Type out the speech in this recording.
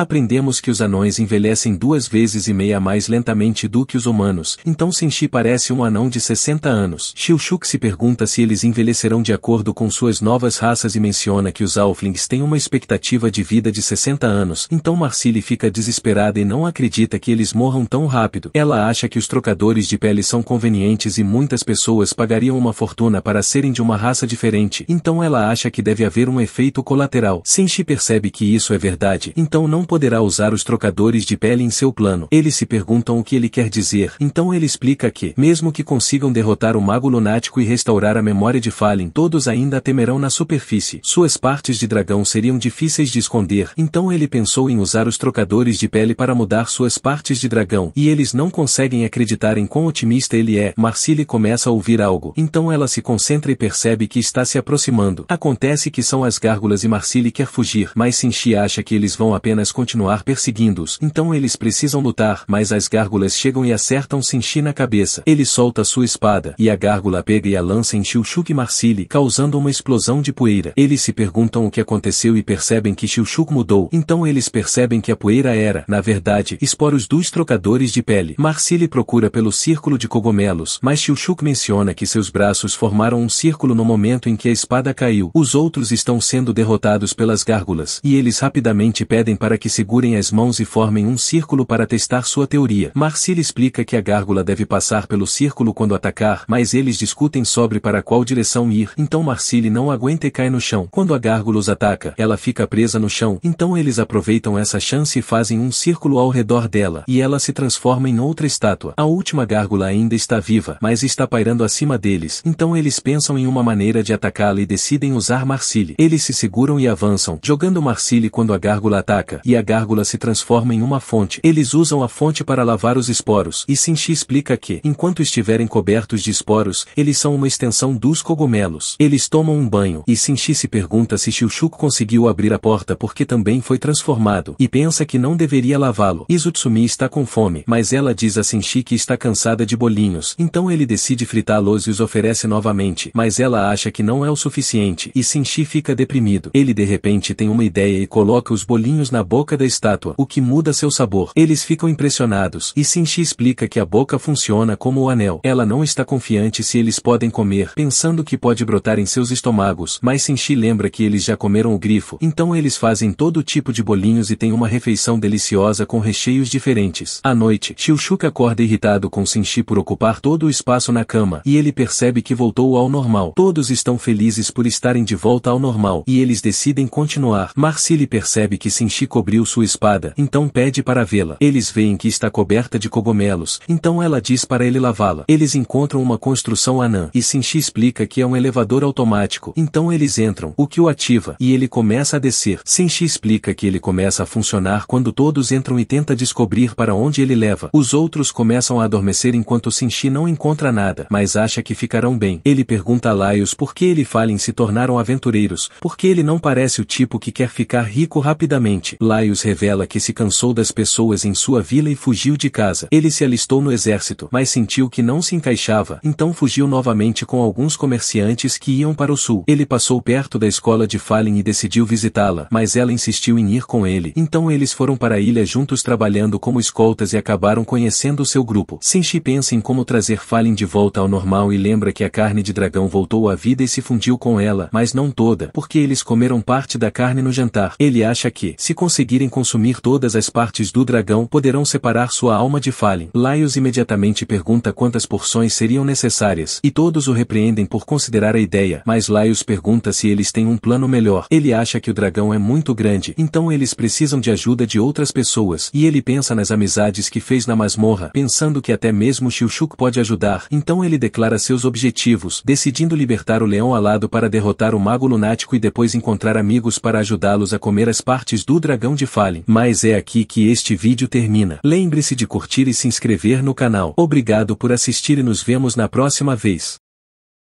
Aprendemos que os anões envelhecem duas vezes e meia mais lentamente do que os humanos, então Senshi parece um anão de 60 anos. Shilshuk se pergunta se eles envelhecerão de acordo com suas novas raças e menciona que os Alflings têm uma expectativa de vida de 60 anos, então Marcili fica desesperada e não acredita que eles morram tão rápido. Ela acha que os trocadores de pele são convenientes e muitas pessoas pagariam uma fortuna para serem de uma raça diferente, então ela acha que deve haver um efeito colateral. Senshi percebe que isso é verdade, então não poderá usar os trocadores de pele em seu plano. Eles se perguntam o que ele quer dizer, então ele explica que, mesmo que consigam derrotar o mago lunático e restaurar a memória de Fallen, todos ainda temerão na superfície. Suas partes de dragão seriam difíceis de esconder, então ele pensou em usar os trocadores de pele para mudar suas partes de dragão, e eles não conseguem acreditar em quão otimista ele é. Marcile começa a ouvir algo, então ela se concentra e percebe que está se aproximando. Acontece que são as gárgulas e Marcile quer fugir, mas Sinchi acha que eles vão apenas continuar perseguindo-os, então eles precisam lutar, mas as gárgulas chegam e acertam Sinchi na cabeça. Ele solta sua espada, e a gárgula pega e a lança em Shilshuk e Marcile, causando uma explosão de poeira. Eles se perguntam o que aconteceu e percebem que Shilshuk mudou, então eles percebem que a poeira era, na verdade, esporos dos trocadores de pele. Marcile procura pelo círculo de cogumelos, mas Shilshuk menciona que seus braços formaram um círculo no momento em que a espada caiu. Os outros estão sendo derrotados pelas gárgulas, e eles rapidamente pedem para que segurem as mãos e formem um círculo para testar sua teoria. Marcile explica que a gárgula deve passar pelo círculo quando atacar, mas eles discutem sobre para qual direção ir, então Marcile não aguenta e cai no chão. Quando a gárgula os ataca, ela fica presa no chão, então eles aproveitam essa chance e fazem um círculo ao redor dela, e ela se transforma em outra estátua. A última gárgula ainda está viva, mas está pairando acima deles, então eles pensam em uma maneira de atacá-la e decidem usar Marcile. Eles se seguram e avançam, jogando Marcile quando a gárgula ataca, e a gárgula se transforma em uma fonte. Eles usam a fonte para lavar os esporos e Sinchi explica que, enquanto estiverem cobertos de esporos, eles são uma extensão dos cogumelos. Eles tomam um banho e Sinchi se pergunta se Shiushuk conseguiu abrir a porta porque também foi transformado e pensa que não deveria lavá-lo. Izutsumi está com fome, mas ela diz a Sinchi que está cansada de bolinhos, então ele decide fritá-los e os oferece novamente, mas ela acha que não é o suficiente e Sinchi fica deprimido. Ele de repente tem uma ideia e coloca os bolinhos na boca boca da estátua, o que muda seu sabor. Eles ficam impressionados, e Sinchi explica que a boca funciona como o anel. Ela não está confiante se eles podem comer, pensando que pode brotar em seus estômagos, mas Sinchi lembra que eles já comeram o grifo, então eles fazem todo tipo de bolinhos e têm uma refeição deliciosa com recheios diferentes. À noite, Shiushuka acorda irritado com Sinchi por ocupar todo o espaço na cama, e ele percebe que voltou ao normal. Todos estão felizes por estarem de volta ao normal, e eles decidem continuar. Marcile percebe que Sinchi cobriu descobriu sua espada, então pede para vê-la. Eles veem que está coberta de cogumelos, então ela diz para ele lavá-la. Eles encontram uma construção anã, e Sinchi explica que é um elevador automático, então eles entram, o que o ativa, e ele começa a descer. Sinchi explica que ele começa a funcionar quando todos entram e tenta descobrir para onde ele leva. Os outros começam a adormecer enquanto Sinchi não encontra nada, mas acha que ficarão bem. Ele pergunta a Laios por que ele falem se tornaram aventureiros, porque ele não parece o tipo que quer ficar rico rapidamente. Laios Taios revela que se cansou das pessoas em sua vila e fugiu de casa. Ele se alistou no exército, mas sentiu que não se encaixava, então fugiu novamente com alguns comerciantes que iam para o sul. Ele passou perto da escola de Fallen e decidiu visitá-la, mas ela insistiu em ir com ele. Então eles foram para a ilha juntos trabalhando como escoltas e acabaram conhecendo seu grupo. Senshi pensa em como trazer Fallen de volta ao normal e lembra que a carne de dragão voltou à vida e se fundiu com ela, mas não toda, porque eles comeram parte da carne no jantar. Ele acha que, se conseguir conseguirem consumir todas as partes do dragão poderão separar sua alma de Fallen. Laios imediatamente pergunta quantas porções seriam necessárias e todos o repreendem por considerar a ideia, mas Laios pergunta se eles têm um plano melhor. Ele acha que o dragão é muito grande, então eles precisam de ajuda de outras pessoas e ele pensa nas amizades que fez na masmorra, pensando que até mesmo Shilshuk pode ajudar, então ele declara seus objetivos, decidindo libertar o leão alado para derrotar o mago lunático e depois encontrar amigos para ajudá-los a comer as partes do dragão onde falem, mas é aqui que este vídeo termina. Lembre-se de curtir e se inscrever no canal. Obrigado por assistir e nos vemos na próxima vez.